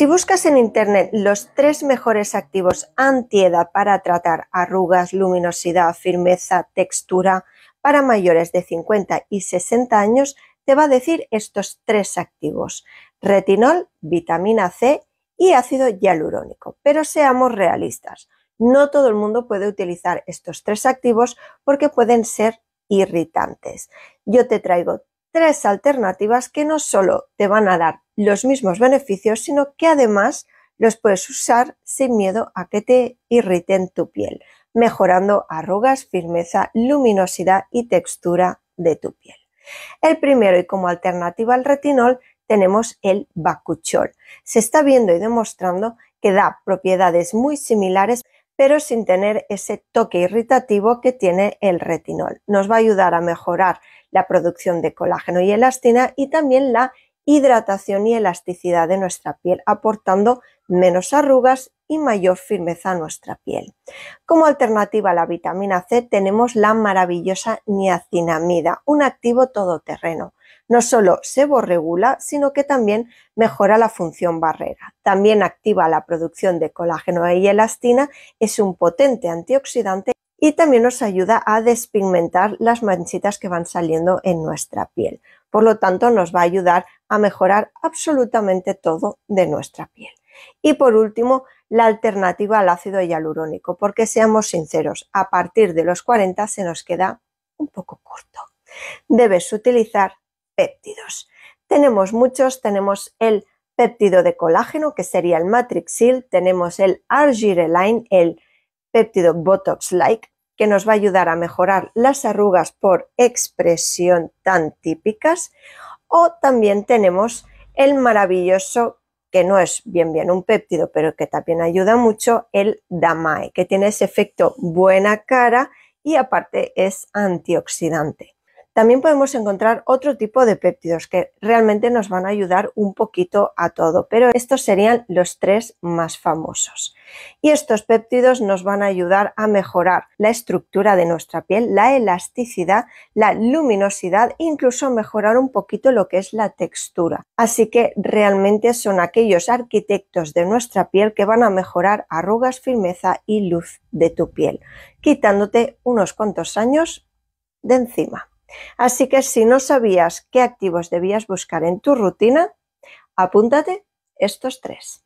Si buscas en Internet los tres mejores activos antiedad para tratar arrugas, luminosidad, firmeza, textura para mayores de 50 y 60 años, te va a decir estos tres activos, retinol, vitamina C y ácido hialurónico. Pero seamos realistas, no todo el mundo puede utilizar estos tres activos porque pueden ser irritantes. Yo te traigo tres alternativas que no solo te van a dar los mismos beneficios, sino que además los puedes usar sin miedo a que te irriten tu piel, mejorando arrugas, firmeza, luminosidad y textura de tu piel. El primero y como alternativa al retinol tenemos el bacuchol. Se está viendo y demostrando que da propiedades muy similares pero sin tener ese toque irritativo que tiene el retinol. Nos va a ayudar a mejorar la producción de colágeno y elastina y también la hidratación y elasticidad de nuestra piel, aportando menos arrugas y mayor firmeza a nuestra piel. Como alternativa a la vitamina C tenemos la maravillosa niacinamida, un activo todoterreno. No solo se borregula, sino que también mejora la función barrera. También activa la producción de colágeno y e elastina, es un potente antioxidante y también nos ayuda a despigmentar las manchitas que van saliendo en nuestra piel. Por lo tanto, nos va a ayudar a mejorar absolutamente todo de nuestra piel. Y por último, la alternativa al ácido hialurónico, porque seamos sinceros, a partir de los 40 se nos queda un poco corto. Debes utilizar péptidos. Tenemos muchos, tenemos el péptido de colágeno, que sería el Matrixil, tenemos el Argireline, el péptido Botox-like que nos va a ayudar a mejorar las arrugas por expresión tan típicas. O también tenemos el maravilloso, que no es bien bien un péptido, pero que también ayuda mucho, el Damae, que tiene ese efecto buena cara y aparte es antioxidante. También podemos encontrar otro tipo de péptidos que realmente nos van a ayudar un poquito a todo, pero estos serían los tres más famosos. Y estos péptidos nos van a ayudar a mejorar la estructura de nuestra piel, la elasticidad, la luminosidad, incluso mejorar un poquito lo que es la textura. Así que realmente son aquellos arquitectos de nuestra piel que van a mejorar arrugas, firmeza y luz de tu piel, quitándote unos cuantos años de encima. Así que si no sabías qué activos debías buscar en tu rutina, apúntate estos tres.